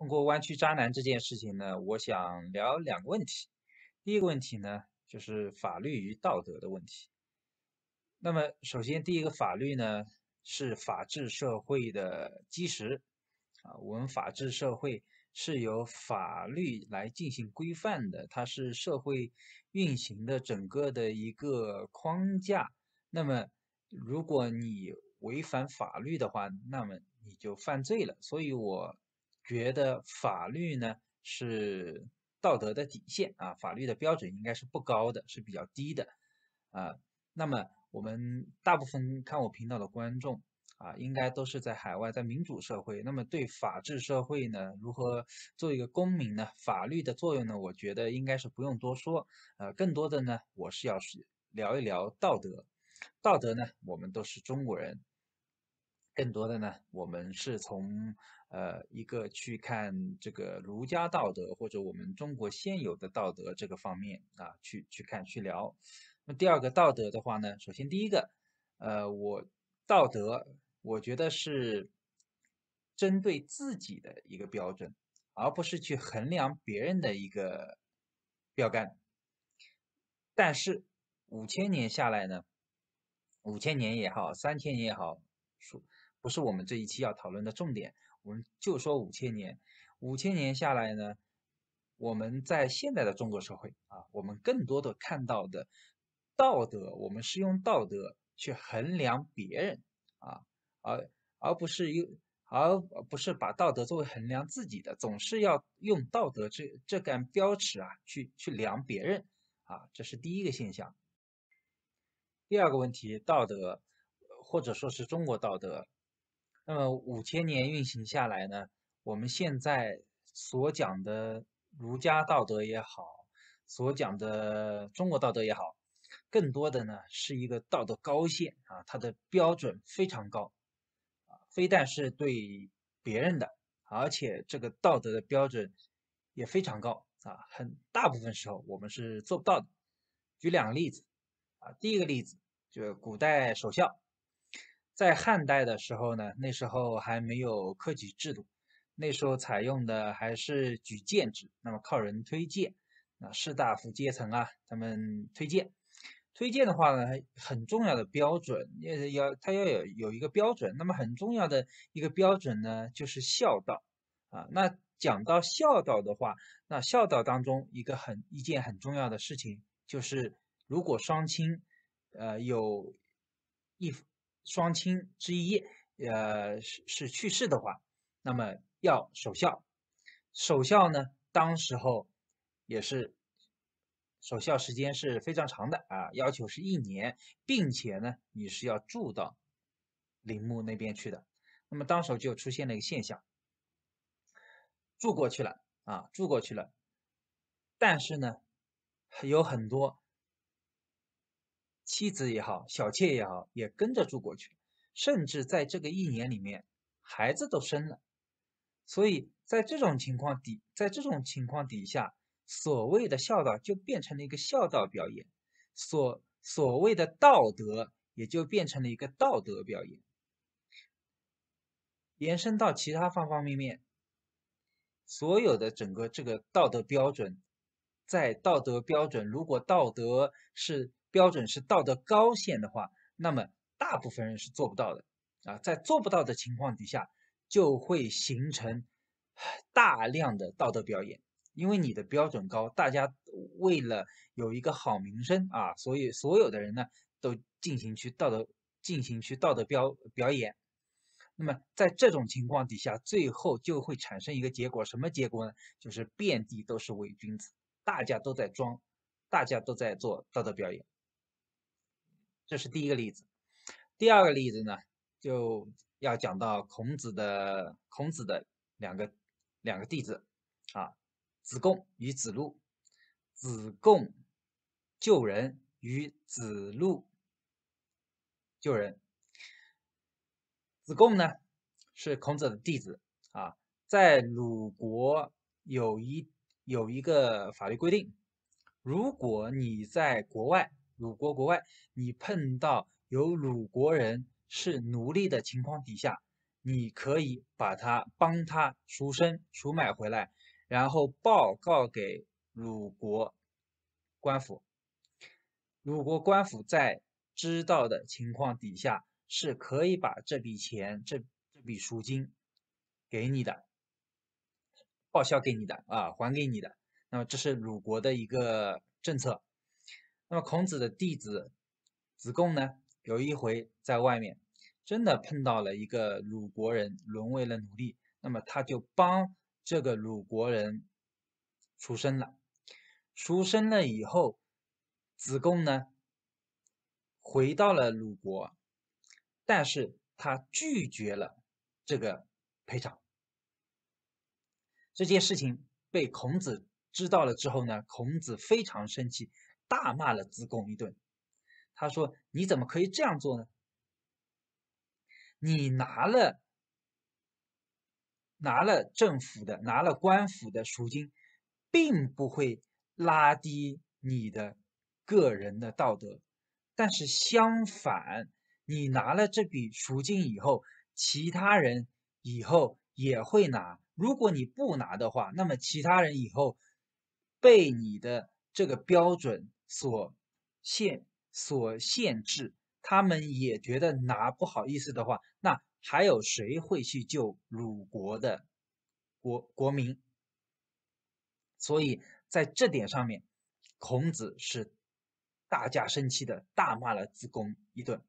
通过弯曲渣男这件事情呢，我想聊两个问题。第一个问题呢，就是法律与道德的问题。那么，首先第一个法律呢，是法治社会的基石啊。我们法治社会是由法律来进行规范的，它是社会运行的整个的一个框架。那么，如果你违反法律的话，那么你就犯罪了。所以我。觉得法律呢是道德的底线啊，法律的标准应该是不高的，是比较低的啊。那么我们大部分看我频道的观众啊，应该都是在海外，在民主社会。那么对法治社会呢，如何做一个公民呢？法律的作用呢，我觉得应该是不用多说。呃，更多的呢，我是要聊一聊道德。道德呢，我们都是中国人。更多的呢，我们是从呃一个去看这个儒家道德或者我们中国现有的道德这个方面啊去去看去聊。那第二个道德的话呢，首先第一个，呃，我道德我觉得是针对自己的一个标准，而不是去衡量别人的一个标杆。但是五千年下来呢，五千年也好，三千年也好，数。不是我们这一期要讨论的重点，我们就说五千年。五千年下来呢，我们在现在的中国社会啊，我们更多的看到的道德，我们是用道德去衡量别人啊，而而不是用，而不是把道德作为衡量自己的，总是要用道德这这杆标尺啊去去量别人啊，这是第一个现象。第二个问题，道德或者说是中国道德。那么五千年运行下来呢，我们现在所讲的儒家道德也好，所讲的中国道德也好，更多的呢是一个道德高线啊，它的标准非常高啊，非但是对别人的，而且这个道德的标准也非常高啊，很大部分时候我们是做不到的。举两个例子啊，第一个例子就是古代守孝。在汉代的时候呢，那时候还没有科举制度，那时候采用的还是举荐制，那么靠人推荐，那士大夫阶层啊，他们推荐，推荐的话呢，很重要的标准要要他要有有一个标准，那么很重要的一个标准呢，就是孝道啊。那讲到孝道的话，那孝道当中一个很一件很重要的事情，就是如果双亲，呃，有一。双亲之一，呃，是是去世的话，那么要守孝。守孝呢，当时候也是守孝时间是非常长的啊，要求是一年，并且呢，你是要住到陵墓那边去的。那么当时候就出现了一个现象，住过去了啊，住过去了，但是呢，有很多。妻子也好，小妾也好，也跟着住过去，甚至在这个一年里面，孩子都生了。所以在这种情况底，在这种情况底下，所谓的孝道就变成了一个孝道表演，所所谓的道德也就变成了一个道德表演。延伸到其他方方面面，所有的整个这个道德标准，在道德标准，如果道德是。标准是道德高线的话，那么大部分人是做不到的啊。在做不到的情况底下，就会形成大量的道德表演，因为你的标准高，大家为了有一个好名声啊，所以所有的人呢都进行去道德进行去道德标表演。那么在这种情况底下，最后就会产生一个结果，什么结果呢？就是遍地都是伪君子，大家都在装，大家都在做道德表演。这是第一个例子，第二个例子呢，就要讲到孔子的孔子的两个两个弟子啊，子贡与子路。子贡救人与子路救人。子贡呢是孔子的弟子啊，在鲁国有一有一个法律规定，如果你在国外。鲁国国外，你碰到有鲁国人是奴隶的情况底下，你可以把他帮他赎身赎买回来，然后报告给鲁国官府。鲁国官府在知道的情况底下，是可以把这笔钱这这笔赎金给你的，报销给你的啊，还给你的。那么这是鲁国的一个政策。那么，孔子的弟子子贡呢，有一回在外面，真的碰到了一个鲁国人沦为了奴隶，那么他就帮这个鲁国人赎身了。赎身了以后，子贡呢，回到了鲁国，但是他拒绝了这个赔偿。这件事情被孔子知道了之后呢，孔子非常生气。大骂了子贡一顿，他说：“你怎么可以这样做呢？你拿了拿了政府的拿了官府的赎金，并不会拉低你的个人的道德，但是相反，你拿了这笔赎金以后，其他人以后也会拿。如果你不拿的话，那么其他人以后被你的这个标准。”所限所限制，他们也觉得拿不好意思的话，那还有谁会去救鲁国的国国民？所以在这点上面，孔子是大家生气的大骂了子贡一顿。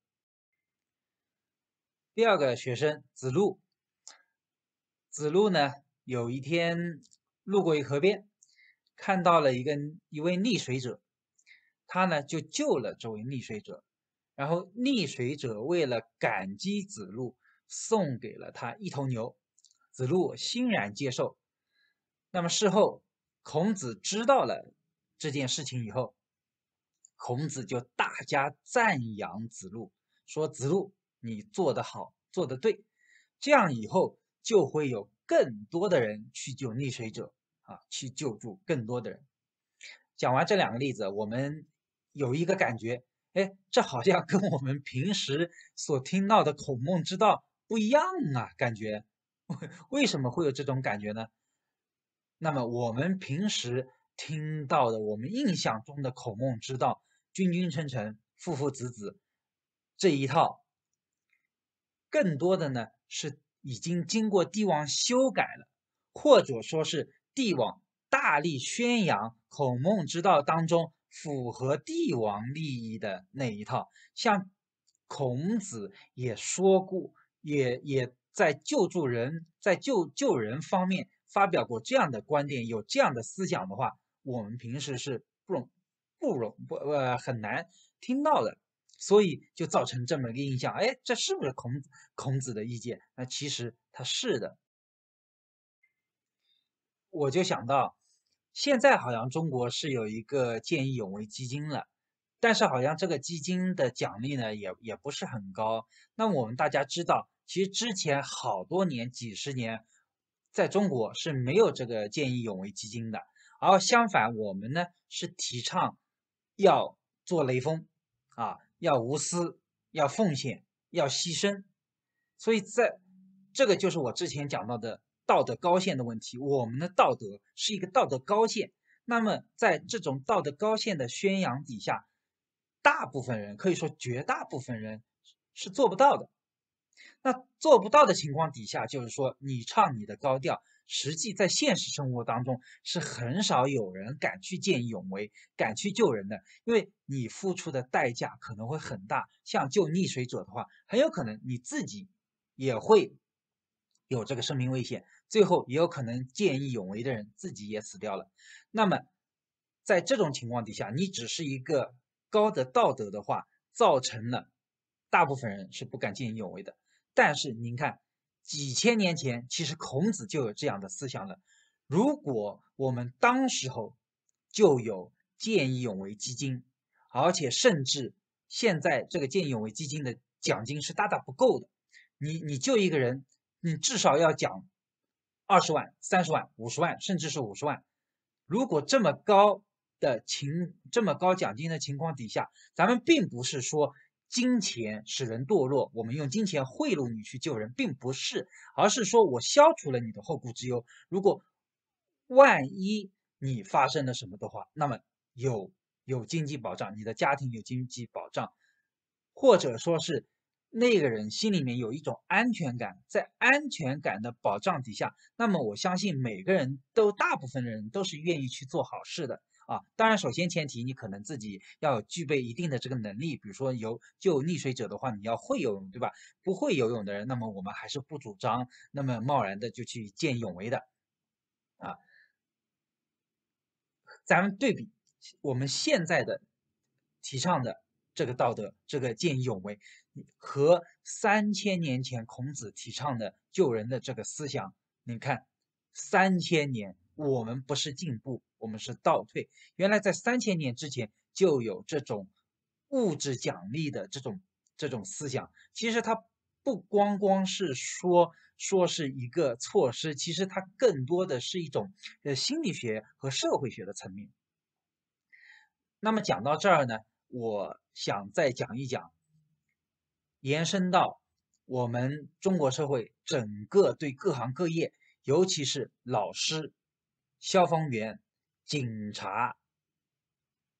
第二个学生子路，子路呢有一天路过一河边，看到了一个一位溺水者。他呢就救了这位溺水者，然后溺水者为了感激子路，送给了他一头牛，子路欣然接受。那么事后，孔子知道了这件事情以后，孔子就大加赞扬子路，说子路你做得好，做得对，这样以后就会有更多的人去救溺水者啊，去救助更多的人。讲完这两个例子，我们。有一个感觉，哎，这好像跟我们平时所听到的孔孟之道不一样啊！感觉 为什么会有这种感觉呢？那么我们平时听到的、我们印象中的孔孟之道“君君臣臣，父父子子”这一套，更多的呢是已经经过帝王修改了，或者说是帝王大力宣扬孔孟之道当中。符合帝王利益的那一套，像孔子也说过，也也在救助人、在救救人方面发表过这样的观点，有这样的思想的话，我们平时是不容、不容、不呃很难听到的，所以就造成这么一个印象，哎，这是不是孔子孔子的意见？那其实他是的，我就想到。现在好像中国是有一个见义勇为基金了，但是好像这个基金的奖励呢也也不是很高。那我们大家知道，其实之前好多年、几十年，在中国是没有这个见义勇为基金的。而相反，我们呢是提倡要做雷锋啊，要无私、要奉献、要牺牲。所以，在这个就是我之前讲到的。道德高线的问题，我们的道德是一个道德高线。那么，在这种道德高线的宣扬底下，大部分人可以说绝大部分人是做不到的。那做不到的情况底下，就是说你唱你的高调，实际在现实生活当中是很少有人敢去见义勇为、敢去救人的，因为你付出的代价可能会很大。像救溺水者的话，很有可能你自己也会。有这个生命危险，最后也有可能见义勇为的人自己也死掉了。那么，在这种情况底下，你只是一个高的道德的话，造成了大部分人是不敢见义勇为的。但是您看，几千年前其实孔子就有这样的思想了。如果我们当时候就有见义勇为基金，而且甚至现在这个见义勇为基金的奖金是大大不够的。你，你就一个人。你至少要讲二十万、三十万、五十万，甚至是五十万。如果这么高的情、这么高奖金的情况底下，咱们并不是说金钱使人堕落，我们用金钱贿赂你去救人，并不是，而是说我消除了你的后顾之忧。如果万一你发生了什么的话，那么有有经济保障，你的家庭有经济保障，或者说是。那个人心里面有一种安全感，在安全感的保障底下，那么我相信每个人都大部分的人都是愿意去做好事的啊。当然，首先前提你可能自己要具备一定的这个能力，比如说游救溺水者的话，你要会游泳，对吧？不会游泳的人，那么我们还是不主张那么贸然的就去见勇为的啊。咱们对比我们现在的提倡的。这个道德，这个见义勇为，和三千年前孔子提倡的救人的这个思想，你看，三千年我们不是进步，我们是倒退。原来在三千年之前就有这种物质奖励的这种这种思想。其实它不光光是说说是一个措施，其实它更多的是一种呃心理学和社会学的层面。那么讲到这儿呢？我想再讲一讲，延伸到我们中国社会整个对各行各业，尤其是老师、消防员、警察、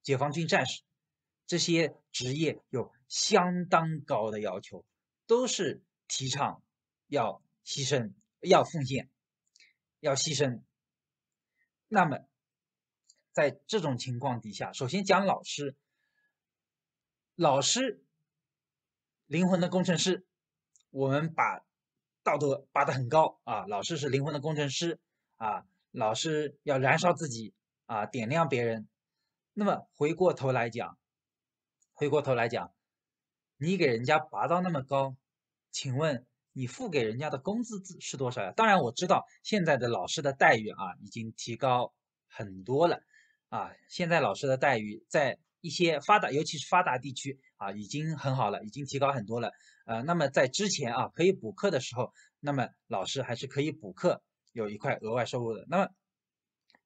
解放军战士这些职业有相当高的要求，都是提倡要牺牲、要奉献、要牺牲。那么，在这种情况底下，首先讲老师。老师，灵魂的工程师，我们把道德拔得很高啊！老师是灵魂的工程师啊，老师要燃烧自己啊，点亮别人。那么回过头来讲，回过头来讲，你给人家拔到那么高，请问你付给人家的工资是多少呀？当然我知道现在的老师的待遇啊，已经提高很多了啊，现在老师的待遇在。一些发达，尤其是发达地区啊，已经很好了，已经提高很多了。呃，那么在之前啊，可以补课的时候，那么老师还是可以补课，有一块额外收入的。那么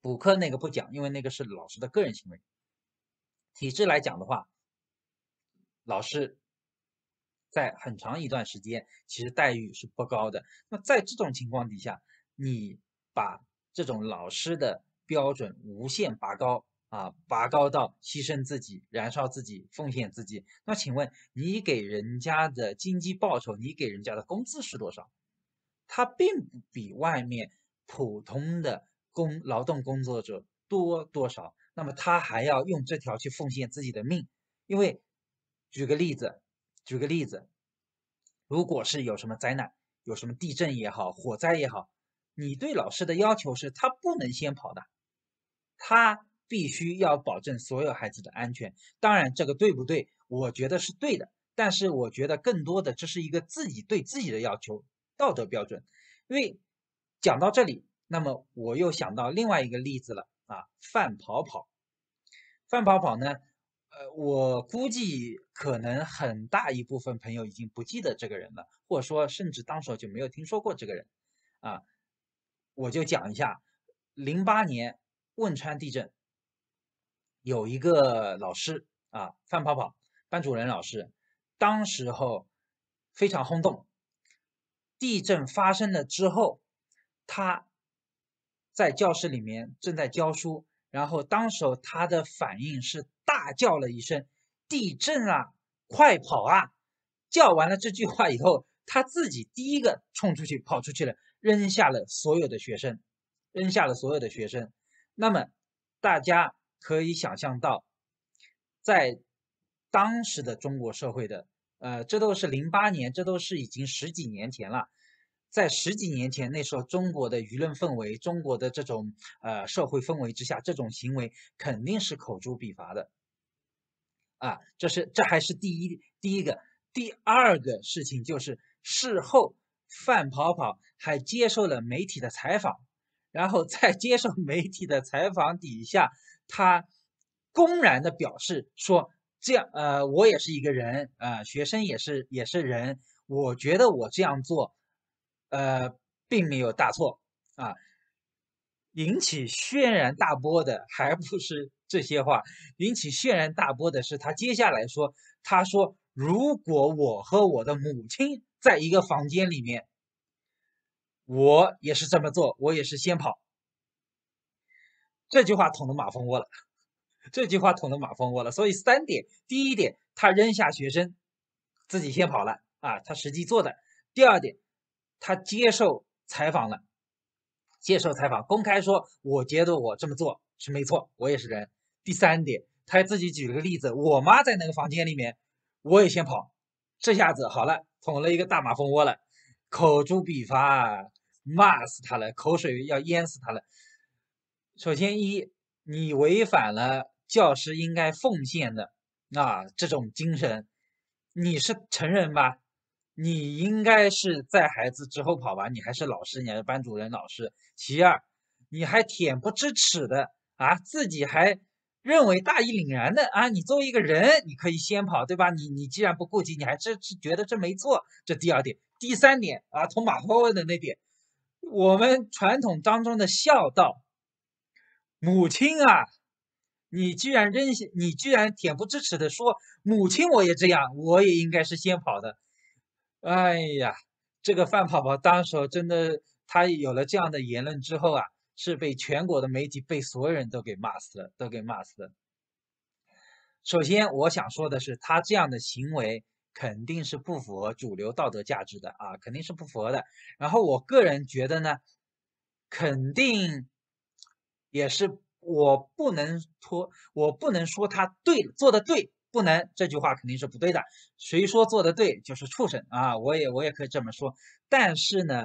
补课那个不讲，因为那个是老师的个人行为。体制来讲的话，老师在很长一段时间其实待遇是不高的。那在这种情况底下，你把这种老师的标准无限拔高。啊，拔高到牺牲自己、燃烧自己、奉献自己。那请问你给人家的经济报酬，你给人家的工资是多少？他并不比外面普通的工劳动工作者多多少。那么他还要用这条去奉献自己的命。因为举个例子，举个例子，如果是有什么灾难、有什么地震也好、火灾也好，你对老师的要求是他不能先跑的，他。必须要保证所有孩子的安全。当然，这个对不对？我觉得是对的。但是，我觉得更多的这是一个自己对自己的要求，道德标准。因为讲到这里，那么我又想到另外一个例子了啊，范跑跑。范跑跑呢？呃，我估计可能很大一部分朋友已经不记得这个人了，或者说甚至当时就没有听说过这个人。啊，我就讲一下，零八年汶川地震。有一个老师啊，范跑跑，班主任老师，当时候非常轰动。地震发生了之后，他在教室里面正在教书，然后当时候他的反应是大叫了一声：“地震啊，快跑啊！”叫完了这句话以后，他自己第一个冲出去跑出去了，扔下了所有的学生，扔下了所有的学生。那么大家。可以想象到，在当时的中国社会的，呃，这都是零八年，这都是已经十几年前了。在十几年前，那时候中国的舆论氛围、中国的这种呃社会氛围之下，这种行为肯定是口诛笔伐的。啊，这是这还是第一第一个。第二个事情就是事后，范跑跑还接受了媒体的采访，然后在接受媒体的采访底下。他公然的表示说：“这样，呃，我也是一个人，呃，学生也是也是人，我觉得我这样做，呃，并没有大错啊。”引起轩然大波的，还不是这些话，引起轩然大波的是他接下来说：“他说，如果我和我的母亲在一个房间里面，我也是这么做，我也是先跑。”这句话捅了马蜂窝了，这句话捅了马蜂窝了。所以三点：第一点，他扔下学生，自己先跑了啊，他实际做的；第二点，他接受采访了，接受采访，公开说，我觉得我这么做是没错，我也是人；第三点，他还自己举了个例子，我妈在那个房间里面，我也先跑，这下子好了，捅了一个大马蜂窝了，口诛笔伐，骂死他了，口水要淹死他了。首先一，你违反了教师应该奉献的啊这种精神，你是成人吧？你应该是在孩子之后跑吧？你还是老师？你还是班主任老师？其二，你还恬不知耻的啊，自己还认为大义凛然的啊？你作为一个人，你可以先跑，对吧？你你既然不顾及，你还是是觉得这没错？这第二点，第三点啊，从马后问的那点，我们传统当中的孝道。母亲啊，你居然扔下你居然恬不知耻的说母亲我也这样，我也应该是先跑的。哎呀，这个范跑跑当时真的，他有了这样的言论之后啊，是被全国的媒体被所有人都给骂死了，都给骂死了。首先我想说的是，他这样的行为肯定是不符合主流道德价值的啊，肯定是不符合的。然后我个人觉得呢，肯定。也是我不能说，我不能说他对做的对，不能这句话肯定是不对的。谁说做的对就是畜生啊？我也我也可以这么说。但是呢，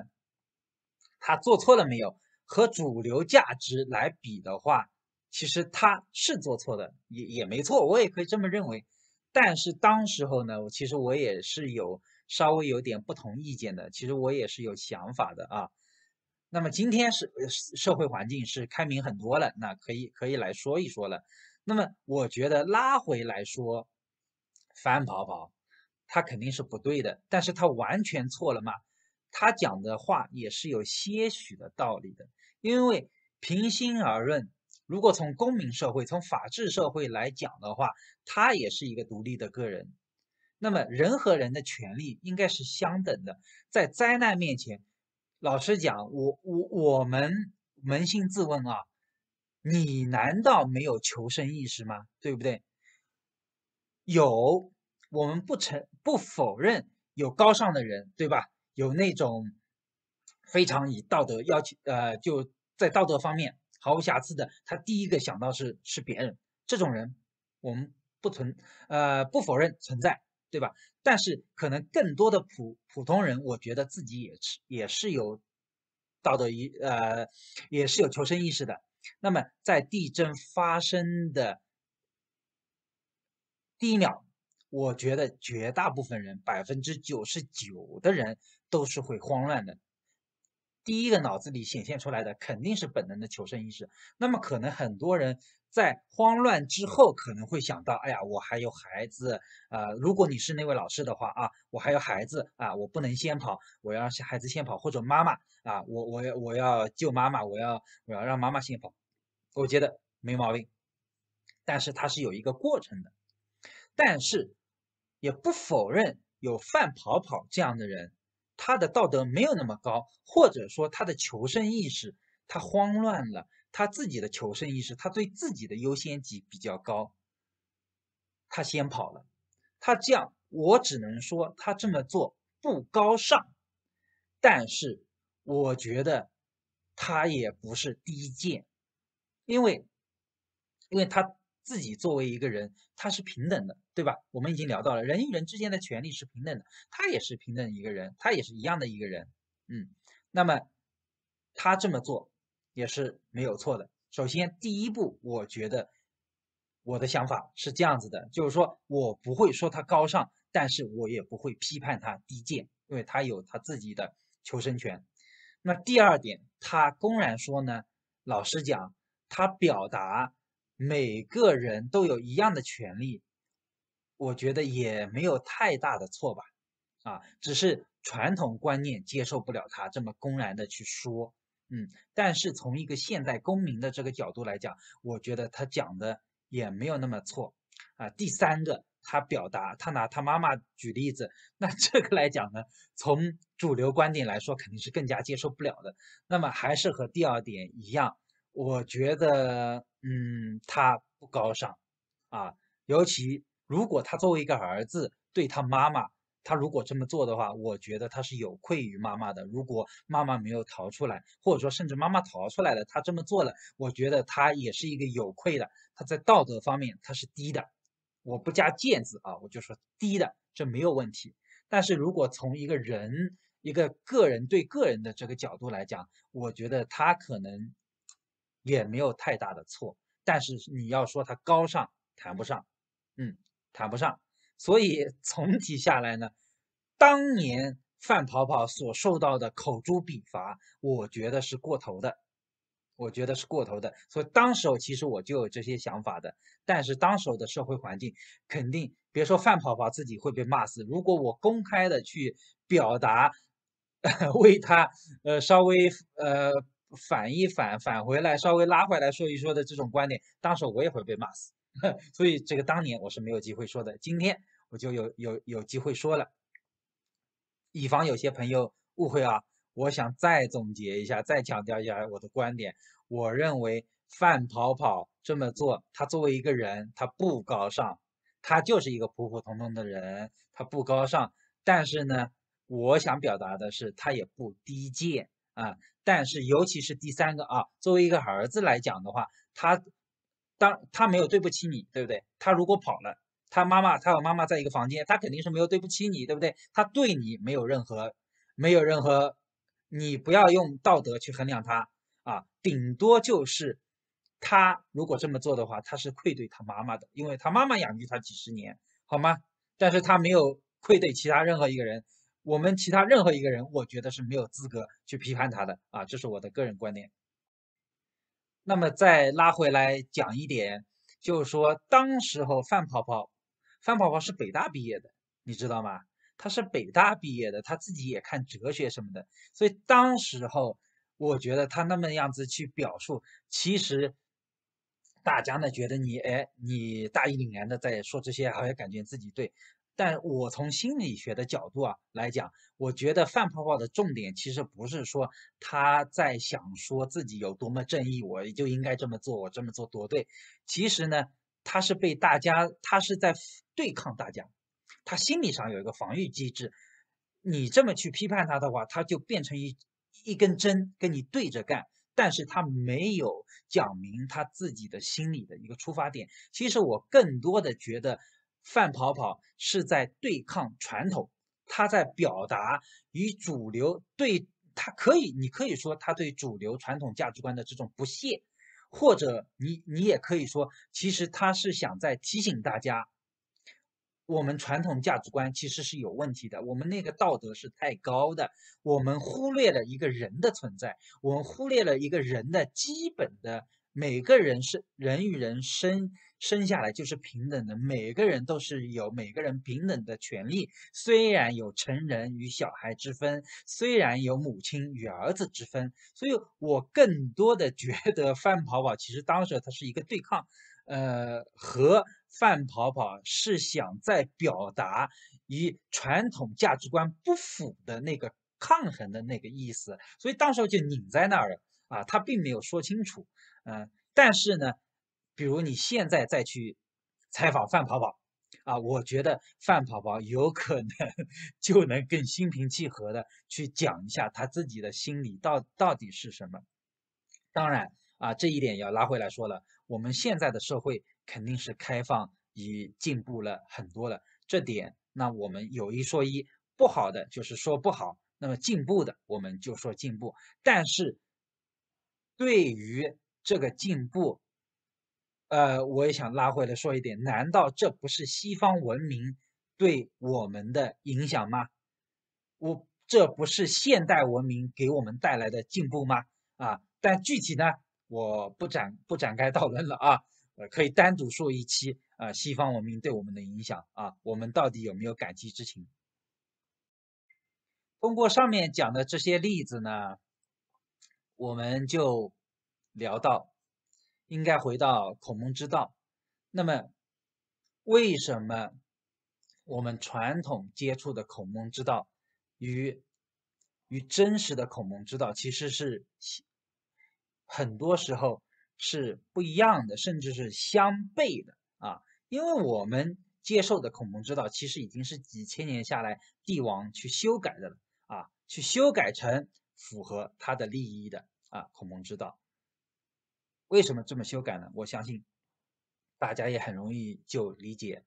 他做错了没有？和主流价值来比的话，其实他是做错的，也也没错，我也可以这么认为。但是当时候呢，其实我也是有稍微有点不同意见的，其实我也是有想法的啊。那么今天是社会环境是开明很多了，那可以可以来说一说了。那么我觉得拉回来说，樊跑跑，他肯定是不对的，但是他完全错了吗？他讲的话也是有些许的道理的。因为平心而论，如果从公民社会、从法治社会来讲的话，他也是一个独立的个人。那么人和人的权利应该是相等的，在灾难面前。老实讲，我我我们扪心自问啊，你难道没有求生意识吗？对不对？有，我们不承不否认有高尚的人，对吧？有那种非常以道德要求，呃，就在道德方面毫无瑕疵的，他第一个想到是是别人。这种人我们不存，呃，不否认存在。对吧？但是可能更多的普普通人，我觉得自己也是也是有道德意呃，也是有求生意识的。那么在地震发生的第一秒，我觉得绝大部分人百分之九十九的人都是会慌乱的。第一个脑子里显现出来的肯定是本能的求生意识。那么可能很多人。在慌乱之后，可能会想到：哎呀，我还有孩子。呃，如果你是那位老师的话啊，我还有孩子啊，我不能先跑，我要让孩子先跑，或者妈妈啊，我我要我要救妈妈，我要我要让妈妈先跑。我觉得没毛病，但是他是有一个过程的，但是也不否认有范跑跑这样的人，他的道德没有那么高，或者说他的求生意识，他慌乱了。他自己的求生意识，他对自己的优先级比较高，他先跑了。他这样，我只能说他这么做不高尚，但是我觉得他也不是低贱，因为因为他自己作为一个人，他是平等的，对吧？我们已经聊到了人与人之间的权利是平等的，他也是平等一个人，他也是一样的一个人。嗯，那么他这么做。也是没有错的。首先，第一步，我觉得我的想法是这样子的，就是说我不会说他高尚，但是我也不会批判他低贱，因为他有他自己的求生权。那第二点，他公然说呢，老实讲，他表达每个人都有一样的权利，我觉得也没有太大的错吧？啊，只是传统观念接受不了他这么公然的去说。嗯，但是从一个现代公民的这个角度来讲，我觉得他讲的也没有那么错啊。第三个，他表达他拿他妈妈举例子，那这个来讲呢，从主流观点来说肯定是更加接受不了的。那么还是和第二点一样，我觉得嗯，他不高尚啊，尤其如果他作为一个儿子对他妈妈。他如果这么做的话，我觉得他是有愧于妈妈的。如果妈妈没有逃出来，或者说甚至妈妈逃出来了，他这么做了，我觉得他也是一个有愧的。他在道德方面他是低的，我不加“贱”字啊，我就说低的，这没有问题。但是如果从一个人一个个人对个人的这个角度来讲，我觉得他可能也没有太大的错。但是你要说他高尚，谈不上，嗯，谈不上。所以总体下来呢，当年范跑跑所受到的口诛笔伐，我觉得是过头的，我觉得是过头的。所以当时候其实我就有这些想法的，但是当时候的社会环境肯定，别说范跑跑自己会被骂死，如果我公开的去表达，为他呃稍微呃反一反，返回来稍微拉回来说一说的这种观点，当时我也会被骂死。所以这个当年我是没有机会说的，今天。我就有有有机会说了，以防有些朋友误会啊。我想再总结一下，再强调一下我的观点。我认为范跑跑这么做，他作为一个人，他不高尚，他就是一个普普通通的人，他不高尚。但是呢，我想表达的是，他也不低贱啊。但是尤其是第三个啊，作为一个儿子来讲的话，他当他没有对不起你，对不对？他如果跑了。他妈妈，他和妈妈在一个房间，他肯定是没有对不起你，对不对？他对你没有任何，没有任何，你不要用道德去衡量他啊，顶多就是，他如果这么做的话，他是愧对他妈妈的，因为他妈妈养育他几十年，好吗？但是他没有愧对其他任何一个人，我们其他任何一个人，我觉得是没有资格去批判他的啊，这是我的个人观点。那么再拉回来讲一点，就是说当时候范跑跑。范跑跑是北大毕业的，你知道吗？他是北大毕业的，他自己也看哲学什么的，所以当时候我觉得他那么样子去表述，其实大家呢觉得你哎，你大义凛然的在说这些，好像感觉自己对。但我从心理学的角度啊来讲，我觉得范跑跑的重点其实不是说他在想说自己有多么正义，我就应该这么做，我这么做多对。其实呢。他是被大家，他是在对抗大家，他心理上有一个防御机制。你这么去批判他的话，他就变成一一根针跟你对着干。但是他没有讲明他自己的心理的一个出发点。其实我更多的觉得，范跑跑是在对抗传统，他在表达与主流对，他可以，你可以说他对主流传统价值观的这种不屑。或者你你也可以说，其实他是想在提醒大家，我们传统价值观其实是有问题的，我们那个道德是太高的，我们忽略了一个人的存在，我们忽略了一个人的基本的，每个人是人与人生生下来就是平等的，每个人都是有每个人平等的权利。虽然有成人与小孩之分，虽然有母亲与儿子之分，所以我更多的觉得范跑跑其实当时他是一个对抗，呃，和范跑跑是想在表达与传统价值观不符的那个抗衡的那个意思，所以当时就拧在那儿了啊，他并没有说清楚，嗯，但是呢。比如你现在再去采访范跑跑啊，我觉得范跑跑有可能 就能更心平气和的去讲一下他自己的心理到到底是什么。当然啊，这一点要拉回来说了，我们现在的社会肯定是开放与进步了很多了。这点，那我们有一说一，不好的就是说不好，那么进步的我们就说进步。但是对于这个进步，呃，我也想拉回来说一点，难道这不是西方文明对我们的影响吗？我这不是现代文明给我们带来的进步吗？啊，但具体呢，我不展不展开讨论了啊，呃，可以单独说一期啊，西方文明对我们的影响啊，我们到底有没有感激之情？通过上面讲的这些例子呢，我们就聊到。应该回到孔孟之道。那么，为什么我们传统接触的孔孟之道与与真实的孔孟之道其实是很多时候是不一样的，甚至是相悖的啊？因为我们接受的孔孟之道，其实已经是几千年下来帝王去修改的了啊，去修改成符合他的利益的啊孔孟之道。为什么这么修改呢？我相信大家也很容易就理解。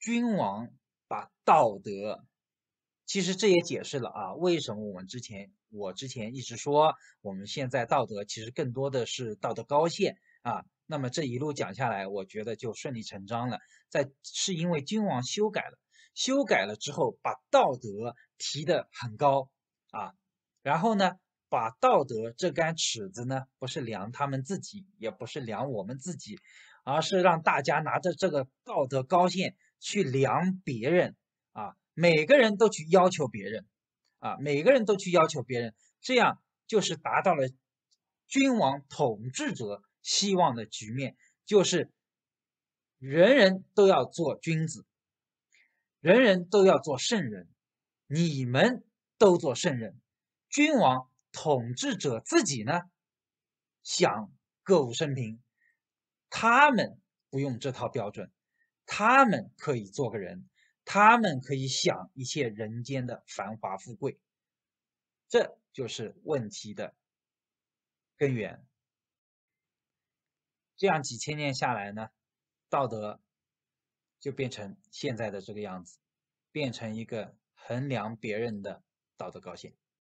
君王把道德，其实这也解释了啊，为什么我们之前我之前一直说我们现在道德其实更多的是道德高线啊。那么这一路讲下来，我觉得就顺理成章了。在是因为君王修改了，修改了之后把道德提的很高啊，然后呢？把道德这杆尺子呢，不是量他们自己，也不是量我们自己，而是让大家拿着这个道德高线去量别人啊，每个人都去要求别人啊，每个人都去要求别人，这样就是达到了君王统治者希望的局面，就是人人都要做君子，人人都要做圣人，你们都做圣人，君王。统治者自己呢，想歌舞升平，他们不用这套标准，他们可以做个人，他们可以享一切人间的繁华富贵，这就是问题的根源。这样几千年下来呢，道德就变成现在的这个样子，变成一个衡量别人的道德高线。